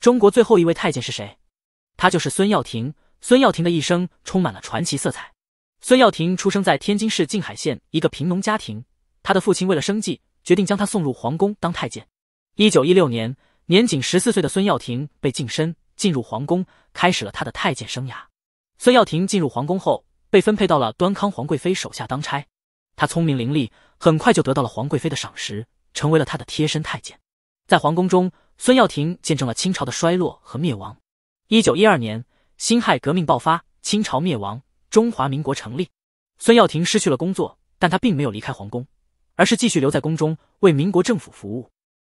中国最后一位太监是谁？他就是孙耀庭。孙耀庭的一生充满了传奇色彩。孙耀庭出生在天津市静海县一个贫农家庭，他的父亲为了生计，决定将他送入皇宫当太监。一九一六年，年仅十四岁的孙耀庭被晋身进入皇宫，开始了他的太监生涯。孙耀庭进入皇宫后，被分配到了端康皇贵妃手下当差。他聪明伶俐，很快就得到了皇贵妃的赏识，成为了他的贴身太监。在皇宫中。孙耀庭见证了清朝的衰落和灭亡。一九一二年，辛亥革命爆发，清朝灭亡，中华民国成立。孙耀庭失去了工作，但他并没有离开皇宫，而是继续留在宫中为民国政府服务。